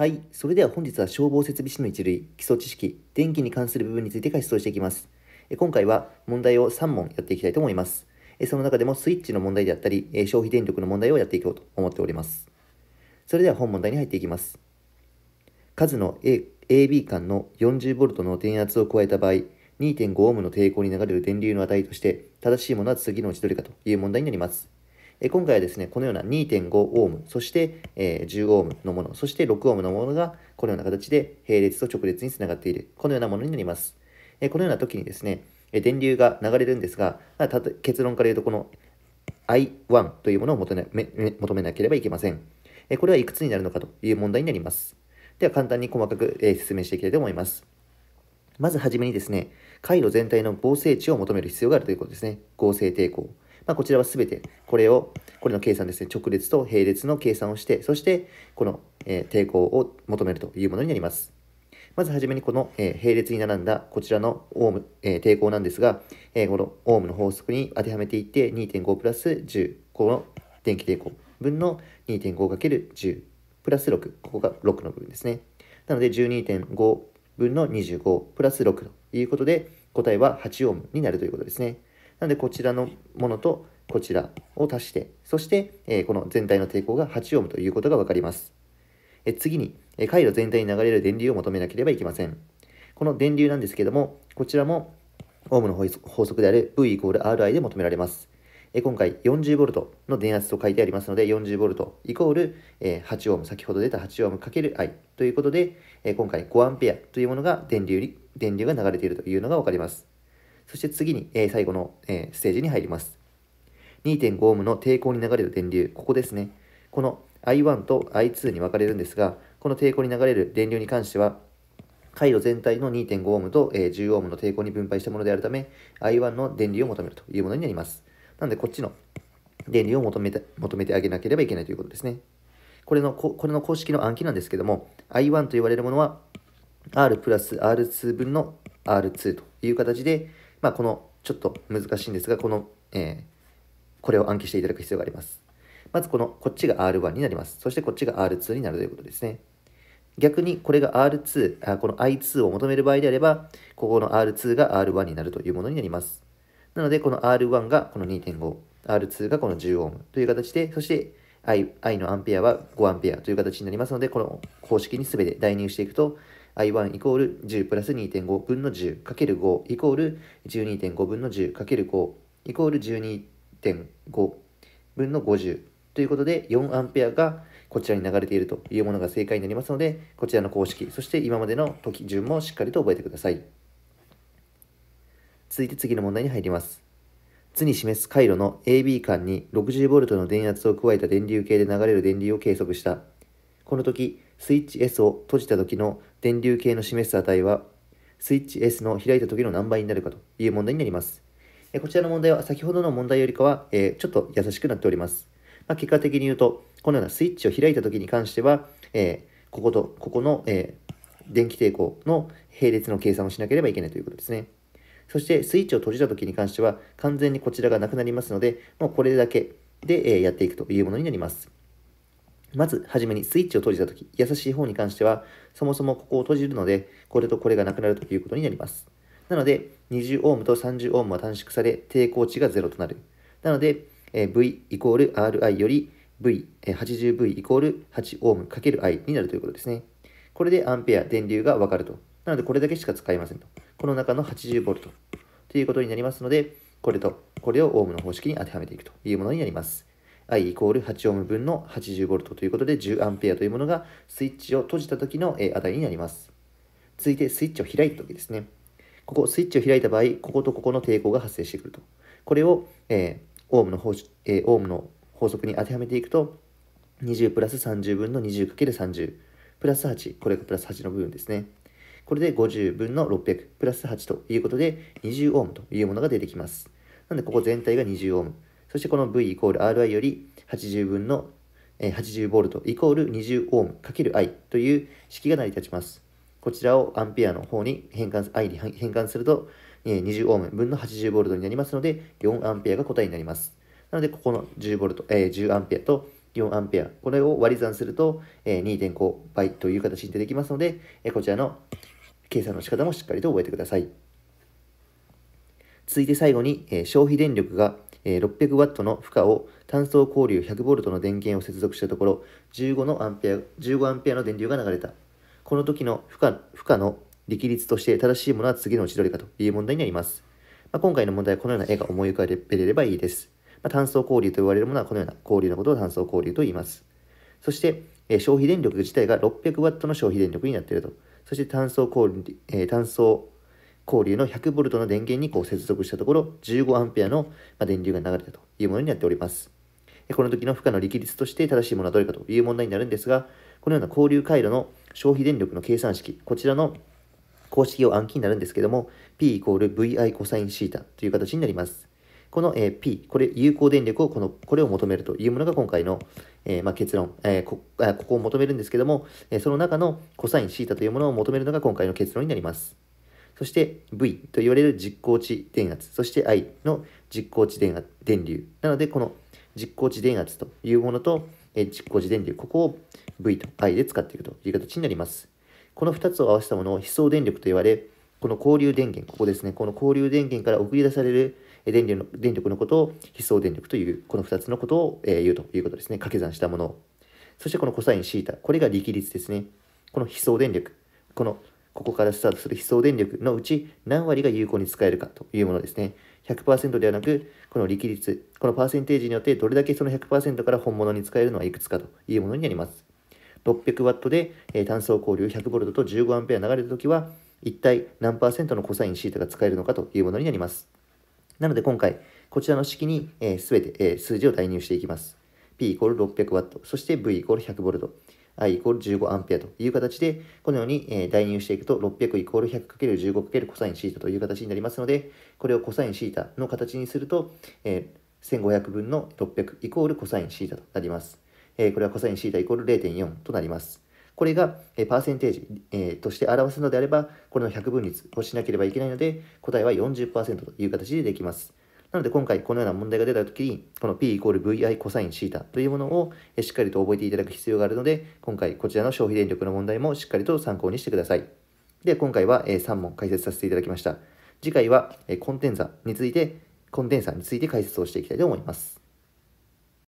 はい。それでは本日は消防設備士の一類、基礎知識、電気に関する部分について解説をしていきます。今回は問題を3問やっていきたいと思います。その中でもスイッチの問題であったり、消費電力の問題をやっていこうと思っております。それでは本問題に入っていきます。数の A、AB 間の 40V の電圧を加えた場合、2.5オームの抵抗に流れる電流の値として、正しいものは次のうちどれかという問題になります。今回はですね、このような2.5オーム、そして10オームのもの、そして6オームのものが、このような形で並列と直列につながっている、このようなものになります。このような時にですね、電流が流れるんですが、結論から言うと、この I1 というものを求めなければいけません。これはいくつになるのかという問題になります。では簡単に細かく説明していきたいと思います。まずはじめにですね、回路全体の合成値を求める必要があるということですね。合成抵抗。まあ、こちらは全てこれを、これの計算ですね、直列と並列の計算をして、そしてこの、えー、抵抗を求めるというものになります。まずはじめにこの、えー、並列に並んだこちらのオーム、えー、抵抗なんですが、えー、このオームの法則に当てはめていって2.5プラス10、この電気抵抗分の2 5かける1 0プラス6、ここが6の部分ですね。なので12.5分の25プラス6ということで、答えは8オームになるということですね。なのでこちらのものとこちらを足して、そして、えこの全体の抵抗が8オームということがわかります。え次に、え回路全体に流れる電流を求めなければいけません。この電流なんですけども、こちらもオームの法則である V イコール RI で求められます。え今回 40V の電圧と書いてありますので 40V イコール、え8オーム先ほど出た8オーム ×i ということで、え今回 5A というものが電流電流が流れているというのが分かります。そして次に、えー、最後の、えー、ステージに入ります。2.5オームの抵抗に流れる電流、ここですね。この I1 と I2 に分かれるんですが、この抵抗に流れる電流に関しては、回路全体の2.5オームと、えー、10オームの抵抗に分配したものであるため、I1 の電流を求めるというものになります。なので、こっちの電流を求めて求めてあげなければいけないということですね。これのここれの公式の暗記なんですけども、I1 と言われるものは、R プラス R2 分の R2 という形で、まあ、この、ちょっと難しいんですが、この、えー、これを暗記していただく必要があります。まずこの、こっちが R1 になります。そしてこっちが R2 になるということですね。逆にこれが R2、あこの I2 を求める場合であれば、ここの R2 が R1 になるというものになります。なので、この R1 がこの2.5、R2 がこの10オームという形で、そして I, I のアンペアは5アンペアという形になりますので、この公式に全て代入していくと、i1 イコール10プラス2.5分の 10×5 イコール12.5分の 10×5 イコール12.5分の50ということで4アンペアがこちらに流れているというものが正解になりますのでこちらの公式そして今までの時順もしっかりと覚えてください続いて次の問題に入ります図に示す回路の AB 間に 60V の電圧を加えた電流計で流れる電流を計測したこの時スイッチ S を閉じた時の電流計の示す値は、スイッチ S の開いた時の何倍になるかという問題になります。こちらの問題は先ほどの問題よりかは、えちょっと優しくなっております。まあ、結果的に言うと、このようなスイッチを開いた時に関しては、えここと、ここの、え電気抵抗の並列の計算をしなければいけないということですね。そしてスイッチを閉じた時に関しては完全にこちらがなくなりますので、もうこれだけでやっていくというものになります。まず、はじめにスイッチを閉じたとき、優しい方に関しては、そもそもここを閉じるので、これとこれがなくなるということになります。なので、20オームと30オームは短縮され、抵抗値が0となる。なので、え V イコール RI より V、え 80V イコール8オーム ×I になるということですね。これでアンペア、電流がわかると。なので、これだけしか使いませんと。この中の8 0トということになりますので、これとこれをオームの方式に当てはめていくというものになります。I イコール8オーム分の 80V ということで 10A というものがスイッチを閉じた時の値になります。続いてスイッチを開いた時ですね。ここスイッチを開いた場合、こことここの抵抗が発生してくると。これを、えー、オームの法、えー、オームの法則に当てはめていくと、20プラス30分の 20×30 プラス8、これがプラス8の部分ですね。これで50分の600プラス8ということで20オームというものが出てきます。なのでここ全体が20オーム。そしてこの V イコール RI より80分の8 0トイコール2 0ける i という式が成り立ちます。こちらをアンペアの方に変換、I に変換すると2 0ム分の8 0トになりますので4アが答えになります。なのでここの1 0ト、えー、1 0アと4ア、これを割り算すると2.5倍という形に出てきますのでこちらの計算の仕方もしっかりと覚えてください。続いて最後に消費電力がえ 600W の負荷を単素交流 100V の電源を接続したところ15のアンペア 15A の電流が流れた。この時の負荷負荷の力率として正しいものは次のうちどれかという問題になります。まあ、今回の問題はこのような絵が思い浮かべれればいいです。まあ、単層交流と言われるものはこのような交流のことを単素交流と言います。そして、え消費電力自体が 600W の消費電力になっていると。そして単素交流、えー、単流交流の 100V の電源にこう接続したところ 15A の電流が流れたというものになっております。この時の負荷の力率として正しいものはどれかという問題になるんですが、このような交流回路の消費電力の計算式、こちらの公式を暗記になるんですけども、P イコール VI コサインシータという形になります。この、えー、P、これ、有効電力をこの、これを求めるというものが今回の、えー、まあ、結論、えー、こ、ここを求めるんですけども、えその中のコサインシータというものを求めるのが今回の結論になります。そして V と言われる実行値電圧、そして I の実行値電圧電流。なので、この実行値電圧というものと、え実行値電流、ここを V と I で使っていくという形になります。この2つを合わせたものを非送電力と言われ、この交流電源、ここですね、この交流電源から送り出される電流の電力のことを非送電力という、この2つのことを、え言うということですね。掛け算したものを。そしてこのコサイン θ、これが力率ですね。この非送電力、このここからスタートする非送電力のうち何割が有効に使えるかというものですね。100%ではなく、この力率、このパーセンテージによってどれだけその100%から本物に使えるのはいくつかというものになります。600W で、えー、炭素交流 100V と 15A 流れたときは、一体何パーセントのコサインシータが使えるのかというものになります。なので今回、こちらの式に、えべ全て、え数字を代入していきます。P イコール 600W、そして V イコール 100V、I イコール 15A という形で、このように、え代入していくと、600イコール 100×15× コサインシータという形になりますので、これをコサインシータの形にすると、え1500分の600イコールコサインシータとなります。えこれはコサインシータイコール0.4となります。これが、えパーセンテージ、えとして表すのであれば、これの100分率をしなければいけないので、答えは40%という形でできます。なので今回このような問題が出た時に、この P イコール VI コサイン θ というものをしっかりと覚えていただく必要があるので、今回こちらの消費電力の問題もしっかりと参考にしてください。で、今回は3問解説させていただきました。次回はコンテンサについて、コンデンサについて解説をしていきたいと思います。